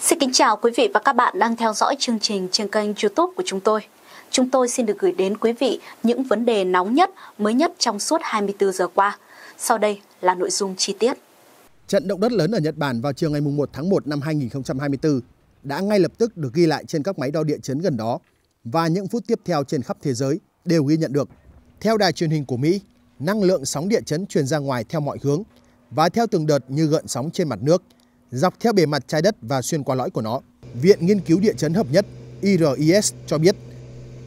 Xin kính chào quý vị và các bạn đang theo dõi chương trình trên kênh YouTube của chúng tôi. Chúng tôi xin được gửi đến quý vị những vấn đề nóng nhất, mới nhất trong suốt 24 giờ qua. Sau đây là nội dung chi tiết. Trận động đất lớn ở Nhật Bản vào chiều ngày 1 tháng 1 năm 2024 đã ngay lập tức được ghi lại trên các máy đo địa chấn gần đó và những phút tiếp theo trên khắp thế giới đều ghi nhận được. Theo đài truyền hình của Mỹ, năng lượng sóng địa chấn truyền ra ngoài theo mọi hướng, và theo từng đợt như gợn sóng trên mặt nước, dọc theo bề mặt trái đất và xuyên qua lõi của nó. Viện Nghiên cứu Địa chấn hợp nhất IRIS cho biết,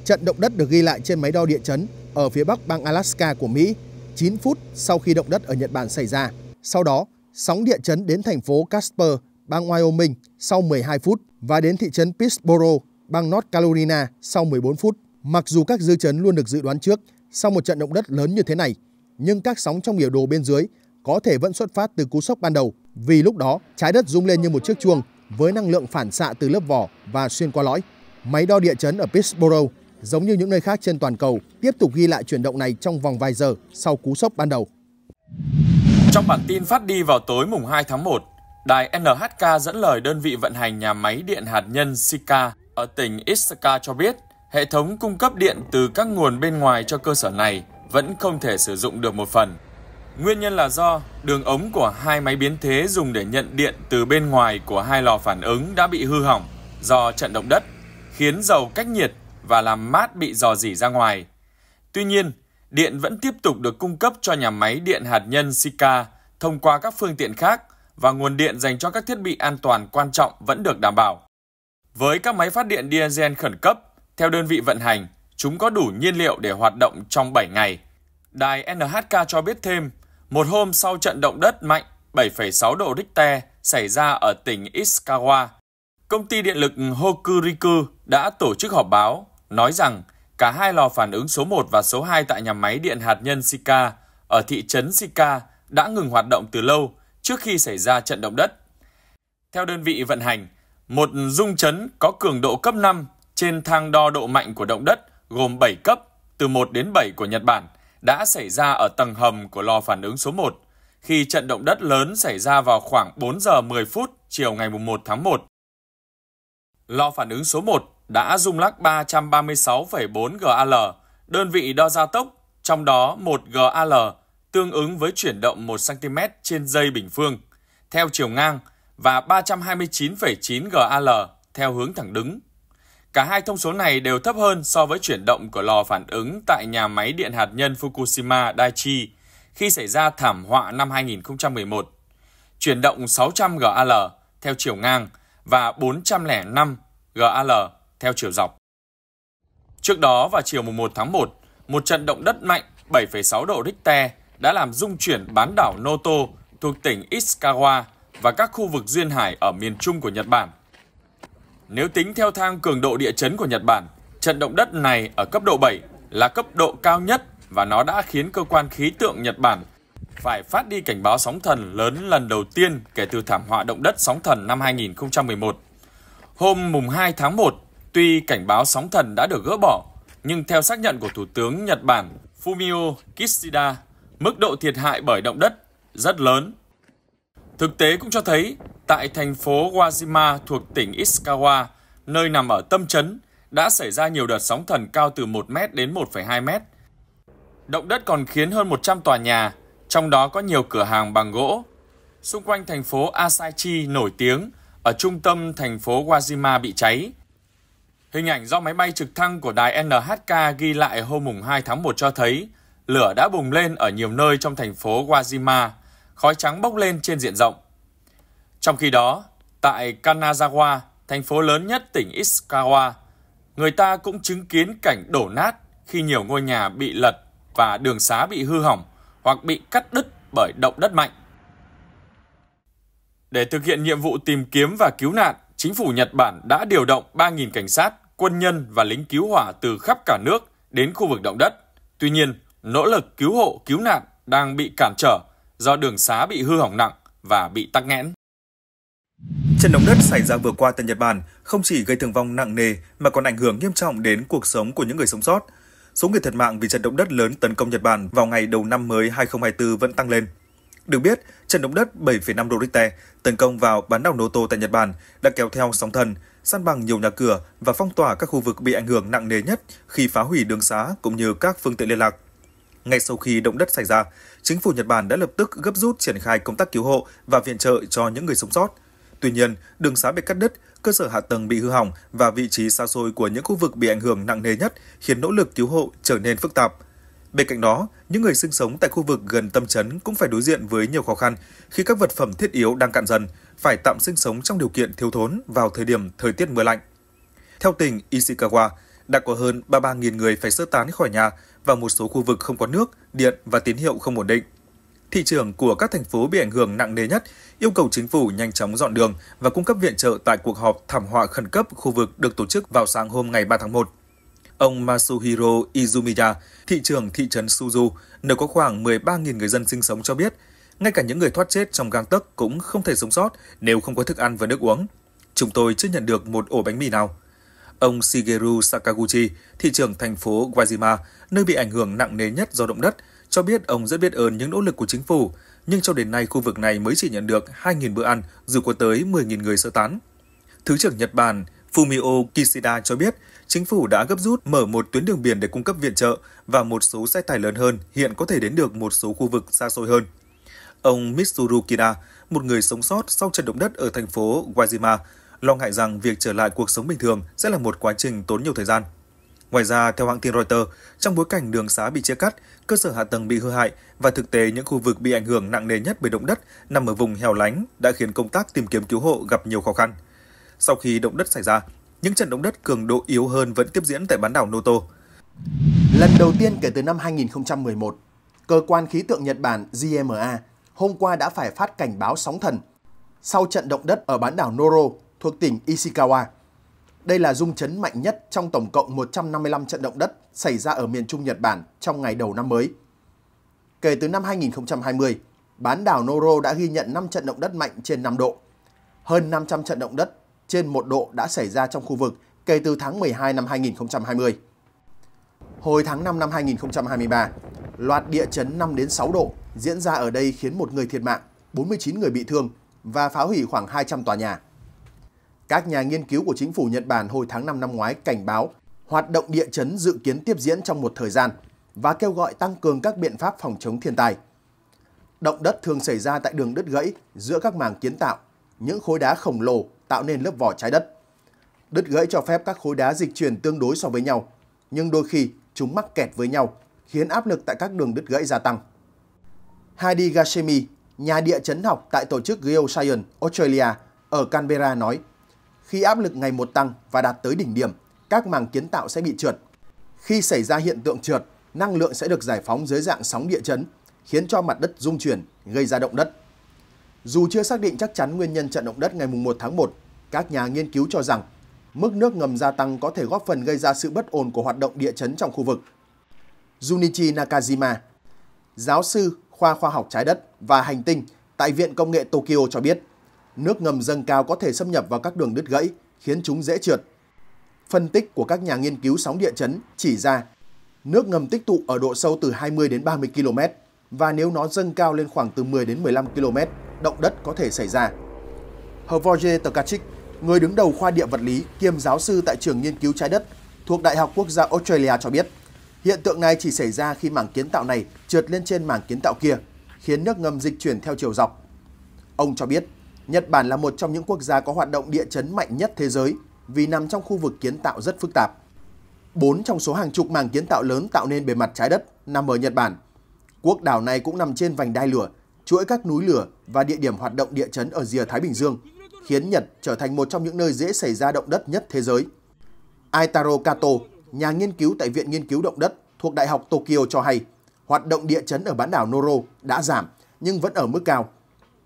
trận động đất được ghi lại trên máy đo địa chấn ở phía bắc bang Alaska của Mỹ 9 phút sau khi động đất ở Nhật Bản xảy ra. Sau đó, sóng địa chấn đến thành phố Casper, bang Wyoming sau 12 phút và đến thị trấn Pittsburgh, bang North Carolina sau 14 phút. Mặc dù các dư chấn luôn được dự đoán trước sau một trận động đất lớn như thế này, nhưng các sóng trong biểu đồ bên dưới có thể vẫn xuất phát từ cú sốc ban đầu vì lúc đó trái đất rung lên như một chiếc chuông với năng lượng phản xạ từ lớp vỏ và xuyên qua lõi. Máy đo địa chấn ở Pittsburgh giống như những nơi khác trên toàn cầu tiếp tục ghi lại chuyển động này trong vòng vài giờ sau cú sốc ban đầu. Trong bản tin phát đi vào tối mùng 2 tháng 1, đài NHK dẫn lời đơn vị vận hành nhà máy điện hạt nhân Sika ở tỉnh Ithaca cho biết hệ thống cung cấp điện từ các nguồn bên ngoài cho cơ sở này vẫn không thể sử dụng được một phần. Nguyên nhân là do đường ống của hai máy biến thế dùng để nhận điện từ bên ngoài của hai lò phản ứng đã bị hư hỏng do trận động đất, khiến dầu cách nhiệt và làm mát bị dò dỉ ra ngoài. Tuy nhiên, điện vẫn tiếp tục được cung cấp cho nhà máy điện hạt nhân Sika thông qua các phương tiện khác và nguồn điện dành cho các thiết bị an toàn quan trọng vẫn được đảm bảo. Với các máy phát điện diesel khẩn cấp, theo đơn vị vận hành, chúng có đủ nhiên liệu để hoạt động trong 7 ngày. Đài NHK cho biết thêm, một hôm sau trận động đất mạnh 7,6 độ Richter xảy ra ở tỉnh Ishikawa, công ty điện lực Hokuriku đã tổ chức họp báo nói rằng cả hai lò phản ứng số 1 và số 2 tại nhà máy điện hạt nhân Shika ở thị trấn Shika đã ngừng hoạt động từ lâu trước khi xảy ra trận động đất. Theo đơn vị vận hành, một rung chấn có cường độ cấp 5 trên thang đo độ mạnh của động đất gồm 7 cấp từ 1 đến 7 của Nhật Bản – đã xảy ra ở tầng hầm của lò phản ứng số 1 khi trận động đất lớn xảy ra vào khoảng 4 giờ 10 phút chiều ngày 1 tháng 1. Lò phản ứng số 1 đã rung lắc 336,4 GAL, đơn vị đo gia tốc, trong đó 1 GAL tương ứng với chuyển động 1 cm trên giây bình phương theo chiều ngang và 329,9 GAL theo hướng thẳng đứng Cả hai thông số này đều thấp hơn so với chuyển động của lò phản ứng tại nhà máy điện hạt nhân Fukushima Daiichi khi xảy ra thảm họa năm 2011. Chuyển động 600 GAL theo chiều ngang và 405 GAL theo chiều dọc. Trước đó vào chiều 1 tháng 1, một trận động đất mạnh 7,6 độ Richter đã làm rung chuyển bán đảo Noto thuộc tỉnh Ishikawa và các khu vực duyên hải ở miền trung của Nhật Bản – nếu tính theo thang cường độ địa chấn của Nhật Bản, trận động đất này ở cấp độ 7 là cấp độ cao nhất và nó đã khiến cơ quan khí tượng Nhật Bản phải phát đi cảnh báo sóng thần lớn lần đầu tiên kể từ thảm họa động đất sóng thần năm 2011. Hôm mùng 2 tháng 1, tuy cảnh báo sóng thần đã được gỡ bỏ, nhưng theo xác nhận của Thủ tướng Nhật Bản Fumio Kishida, mức độ thiệt hại bởi động đất rất lớn Thực tế cũng cho thấy, tại thành phố Wajima thuộc tỉnh Ishikawa, nơi nằm ở tâm chấn, đã xảy ra nhiều đợt sóng thần cao từ 1m đến 1,2m. Động đất còn khiến hơn 100 tòa nhà, trong đó có nhiều cửa hàng bằng gỗ. Xung quanh thành phố Asaichi nổi tiếng, ở trung tâm thành phố Wajima bị cháy. Hình ảnh do máy bay trực thăng của đài NHK ghi lại hôm 2 tháng 1 cho thấy lửa đã bùng lên ở nhiều nơi trong thành phố Wajima khói trắng bốc lên trên diện rộng. Trong khi đó, tại Kanazawa, thành phố lớn nhất tỉnh Ishikawa, người ta cũng chứng kiến cảnh đổ nát khi nhiều ngôi nhà bị lật và đường xá bị hư hỏng hoặc bị cắt đứt bởi động đất mạnh. Để thực hiện nhiệm vụ tìm kiếm và cứu nạn, chính phủ Nhật Bản đã điều động 3.000 cảnh sát, quân nhân và lính cứu hỏa từ khắp cả nước đến khu vực động đất. Tuy nhiên, nỗ lực cứu hộ, cứu nạn đang bị cản trở do đường xá bị hư hỏng nặng và bị tắc nghẽn. Trận động đất xảy ra vừa qua tại Nhật Bản không chỉ gây thương vong nặng nề mà còn ảnh hưởng nghiêm trọng đến cuộc sống của những người sống sót. Số người thiệt mạng vì trận động đất lớn tấn công Nhật Bản vào ngày đầu năm mới 2024 vẫn tăng lên. Được biết, trận động đất 7,5 độ Richter tấn công vào bán đảo Noto tại Nhật Bản đã kéo theo sóng thần, san bằng nhiều nhà cửa và phong tỏa các khu vực bị ảnh hưởng nặng nề nhất khi phá hủy đường xá cũng như các phương tiện liên lạc. Ngay sau khi động đất xảy ra, chính phủ Nhật Bản đã lập tức gấp rút triển khai công tác cứu hộ và viện trợ cho những người sống sót. Tuy nhiên, đường xá bị cắt đứt, cơ sở hạ tầng bị hư hỏng và vị trí xa xôi của những khu vực bị ảnh hưởng nặng nề nhất khiến nỗ lực cứu hộ trở nên phức tạp. Bên cạnh đó, những người sinh sống tại khu vực gần tâm chấn cũng phải đối diện với nhiều khó khăn khi các vật phẩm thiết yếu đang cạn dần, phải tạm sinh sống trong điều kiện thiếu thốn vào thời điểm thời tiết mưa lạnh. Theo tỉnh Ishikawa, đã có hơn 33.000 người phải sơ tán khỏi nhà và một số khu vực không có nước, điện và tín hiệu không ổn định. Thị trường của các thành phố bị ảnh hưởng nặng nề nhất, yêu cầu chính phủ nhanh chóng dọn đường và cung cấp viện trợ tại cuộc họp thảm họa khẩn cấp khu vực được tổ chức vào sáng hôm ngày 3 tháng 1. Ông Masuhiro Izumiya, thị trưởng thị trấn Suzu, nơi có khoảng 13.000 người dân sinh sống cho biết, ngay cả những người thoát chết trong gang tấc cũng không thể sống sót nếu không có thức ăn và nước uống. Chúng tôi chưa nhận được một ổ bánh mì nào. Ông Shigeru Sakaguchi, thị trưởng thành phố Wajima, nơi bị ảnh hưởng nặng nề nhất do động đất, cho biết ông rất biết ơn những nỗ lực của chính phủ, nhưng cho đến nay khu vực này mới chỉ nhận được 2.000 bữa ăn dù có tới 10.000 người sơ tán. Thứ trưởng Nhật Bản Fumio Kishida cho biết, chính phủ đã gấp rút mở một tuyến đường biển để cung cấp viện trợ và một số xe tải lớn hơn hiện có thể đến được một số khu vực xa xôi hơn. Ông Mitsuru Kida, một người sống sót sau trận động đất ở thành phố Wajima, lo ngại rằng việc trở lại cuộc sống bình thường sẽ là một quá trình tốn nhiều thời gian. Ngoài ra, theo hãng tin Reuters, trong bối cảnh đường xá bị chia cắt, cơ sở hạ tầng bị hư hại và thực tế những khu vực bị ảnh hưởng nặng nề nhất bởi động đất nằm ở vùng hẻo lánh đã khiến công tác tìm kiếm cứu hộ gặp nhiều khó khăn. Sau khi động đất xảy ra, những trận động đất cường độ yếu hơn vẫn tiếp diễn tại bán đảo Noto. Lần đầu tiên kể từ năm 2011, cơ quan khí tượng Nhật Bản JMA hôm qua đã phải phát cảnh báo sóng thần sau trận động đất ở bán đảo Noro thuộc tỉnh Ishikawa. Đây là rung chấn mạnh nhất trong tổng cộng 155 trận động đất xảy ra ở miền Trung Nhật Bản trong ngày đầu năm mới. Kể từ năm 2020, bán đảo Noro đã ghi nhận 5 trận động đất mạnh trên 5 độ. Hơn 500 trận động đất trên 1 độ đã xảy ra trong khu vực kể từ tháng 12 năm 2020. Hồi tháng 5 năm 2023, loạt địa chấn 5 đến 6 độ diễn ra ở đây khiến một người thiệt mạng, 49 người bị thương và phá hủy khoảng 200 tòa nhà. Các nhà nghiên cứu của chính phủ Nhật Bản hồi tháng 5 năm ngoái cảnh báo hoạt động địa chấn dự kiến tiếp diễn trong một thời gian và kêu gọi tăng cường các biện pháp phòng chống thiên tai. Động đất thường xảy ra tại đường đứt gãy giữa các màng kiến tạo, những khối đá khổng lồ tạo nên lớp vỏ trái đất. Đứt gãy cho phép các khối đá dịch chuyển tương đối so với nhau, nhưng đôi khi chúng mắc kẹt với nhau, khiến áp lực tại các đường đứt gãy gia tăng. Heidi Gashemi, nhà địa chấn học tại tổ chức Geoscience Australia ở Canberra nói – khi áp lực ngày một tăng và đạt tới đỉnh điểm, các màng kiến tạo sẽ bị trượt. Khi xảy ra hiện tượng trượt, năng lượng sẽ được giải phóng dưới dạng sóng địa chấn, khiến cho mặt đất rung chuyển, gây ra động đất. Dù chưa xác định chắc chắn nguyên nhân trận động đất ngày 1 tháng 1, các nhà nghiên cứu cho rằng mức nước ngầm gia tăng có thể góp phần gây ra sự bất ổn của hoạt động địa chấn trong khu vực. Junichi Nakajima, giáo sư khoa khoa học trái đất và hành tinh tại Viện Công nghệ Tokyo cho biết, nước ngầm dâng cao có thể xâm nhập vào các đường đứt gãy, khiến chúng dễ trượt. Phân tích của các nhà nghiên cứu sóng địa chấn chỉ ra nước ngầm tích tụ ở độ sâu từ 20 đến 30 km và nếu nó dâng cao lên khoảng từ 10 đến 15 km, động đất có thể xảy ra. Hervorje Tokachik, người đứng đầu khoa địa vật lý kiêm giáo sư tại trường nghiên cứu trái đất thuộc Đại học Quốc gia Australia cho biết, hiện tượng này chỉ xảy ra khi mảng kiến tạo này trượt lên trên mảng kiến tạo kia, khiến nước ngầm dịch chuyển theo chiều dọc. Ông cho biết, Nhật Bản là một trong những quốc gia có hoạt động địa chấn mạnh nhất thế giới vì nằm trong khu vực kiến tạo rất phức tạp. Bốn trong số hàng chục mảng kiến tạo lớn tạo nên bề mặt trái đất nằm ở Nhật Bản. Quốc đảo này cũng nằm trên vành đai lửa, chuỗi các núi lửa và địa điểm hoạt động địa chấn ở rìa Thái Bình Dương, khiến Nhật trở thành một trong những nơi dễ xảy ra động đất nhất thế giới. Aitaro Kato, nhà nghiên cứu tại Viện Nghiên cứu Động đất thuộc Đại học Tokyo cho hay, hoạt động địa chấn ở bán đảo Noro đã giảm nhưng vẫn ở mức cao –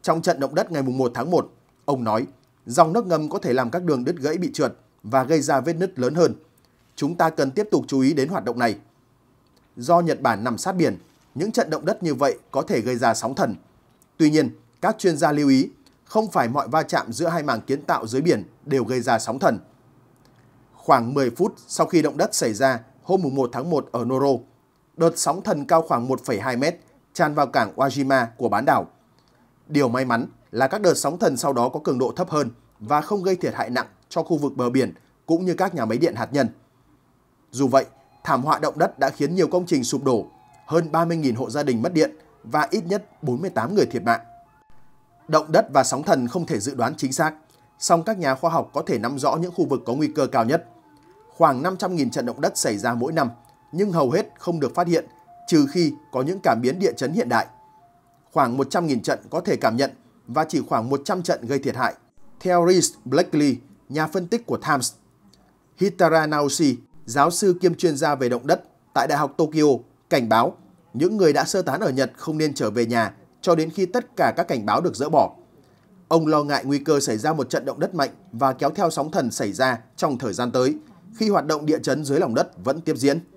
trong trận động đất ngày 1 tháng 1, ông nói dòng nước ngầm có thể làm các đường đứt gãy bị trượt và gây ra vết nứt lớn hơn. Chúng ta cần tiếp tục chú ý đến hoạt động này. Do Nhật Bản nằm sát biển, những trận động đất như vậy có thể gây ra sóng thần. Tuy nhiên, các chuyên gia lưu ý, không phải mọi va chạm giữa hai mảng kiến tạo dưới biển đều gây ra sóng thần. Khoảng 10 phút sau khi động đất xảy ra hôm 1 tháng 1 ở Noro, đợt sóng thần cao khoảng 1,2 mét tràn vào cảng Wajima của bán đảo. Điều may mắn là các đợt sóng thần sau đó có cường độ thấp hơn và không gây thiệt hại nặng cho khu vực bờ biển cũng như các nhà máy điện hạt nhân. Dù vậy, thảm họa động đất đã khiến nhiều công trình sụp đổ, hơn 30.000 hộ gia đình mất điện và ít nhất 48 người thiệt mạng. Động đất và sóng thần không thể dự đoán chính xác, song các nhà khoa học có thể nắm rõ những khu vực có nguy cơ cao nhất. Khoảng 500.000 trận động đất xảy ra mỗi năm, nhưng hầu hết không được phát hiện trừ khi có những cảm biến địa chấn hiện đại khoảng 100.000 trận có thể cảm nhận và chỉ khoảng 100 trận gây thiệt hại. Theo Rhys Blakely, nhà phân tích của Times, Hitara Naoshi, giáo sư kiêm chuyên gia về động đất tại Đại học Tokyo, cảnh báo những người đã sơ tán ở Nhật không nên trở về nhà cho đến khi tất cả các cảnh báo được dỡ bỏ. Ông lo ngại nguy cơ xảy ra một trận động đất mạnh và kéo theo sóng thần xảy ra trong thời gian tới khi hoạt động địa chấn dưới lòng đất vẫn tiếp diễn.